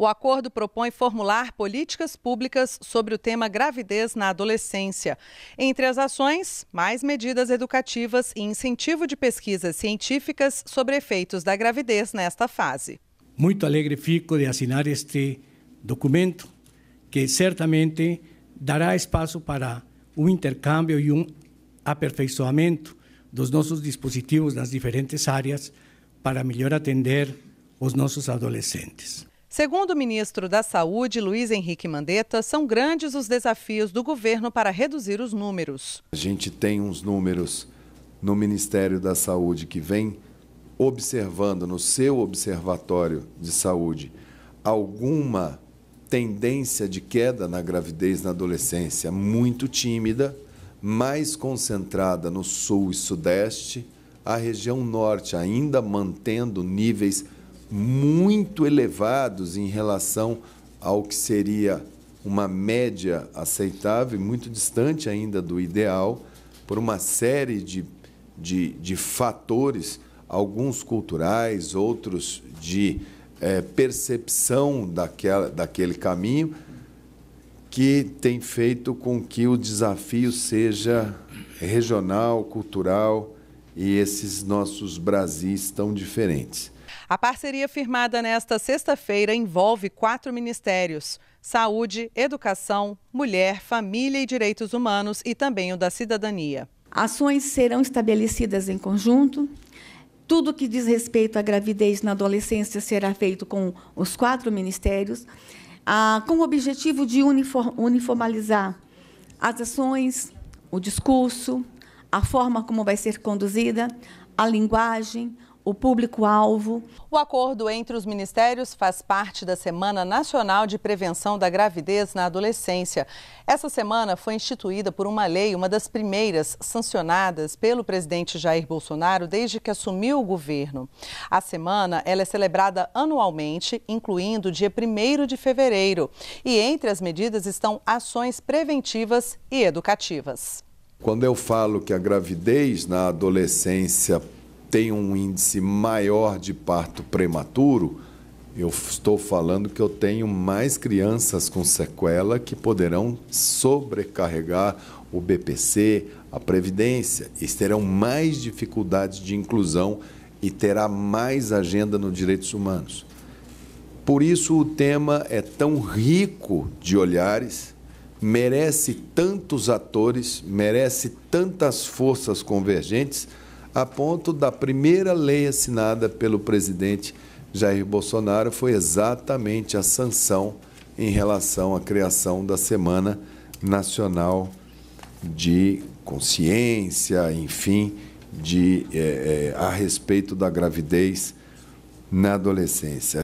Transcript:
O acordo propõe formular políticas públicas sobre o tema gravidez na adolescência. Entre as ações, mais medidas educativas e incentivo de pesquisas científicas sobre efeitos da gravidez nesta fase. Muito alegre fico de assinar este documento, que certamente dará espaço para um intercâmbio e um aperfeiçoamento dos nossos dispositivos nas diferentes áreas para melhor atender os nossos adolescentes. Segundo o ministro da Saúde, Luiz Henrique Mandetta, são grandes os desafios do governo para reduzir os números. A gente tem uns números no Ministério da Saúde que vem observando no seu observatório de saúde alguma tendência de queda na gravidez na adolescência muito tímida, mais concentrada no sul e sudeste, a região norte ainda mantendo níveis muito elevados em relação ao que seria uma média aceitável, muito distante ainda do ideal, por uma série de, de, de fatores, alguns culturais, outros de é, percepção daquela, daquele caminho, que tem feito com que o desafio seja regional, cultural, e esses nossos Brasis tão diferentes. A parceria firmada nesta sexta-feira envolve quatro ministérios: Saúde, Educação, Mulher, Família e Direitos Humanos e também o da Cidadania. Ações serão estabelecidas em conjunto. Tudo que diz respeito à gravidez na adolescência será feito com os quatro ministérios, ah, com o objetivo de uniformizar as ações, o discurso, a forma como vai ser conduzida, a linguagem, o público-alvo. O acordo entre os ministérios faz parte da Semana Nacional de Prevenção da Gravidez na Adolescência. Essa semana foi instituída por uma lei, uma das primeiras sancionadas pelo presidente Jair Bolsonaro desde que assumiu o governo. A semana ela é celebrada anualmente, incluindo o dia 1 de fevereiro. E entre as medidas estão ações preventivas e educativas. Quando eu falo que a gravidez na adolescência tem um índice maior de parto prematuro, eu estou falando que eu tenho mais crianças com sequela que poderão sobrecarregar o BPC, a Previdência, e terão mais dificuldades de inclusão e terá mais agenda nos direitos humanos. Por isso o tema é tão rico de olhares, merece tantos atores, merece tantas forças convergentes a ponto da primeira lei assinada pelo presidente Jair Bolsonaro foi exatamente a sanção em relação à criação da Semana Nacional de Consciência, enfim, de, é, é, a respeito da gravidez na adolescência.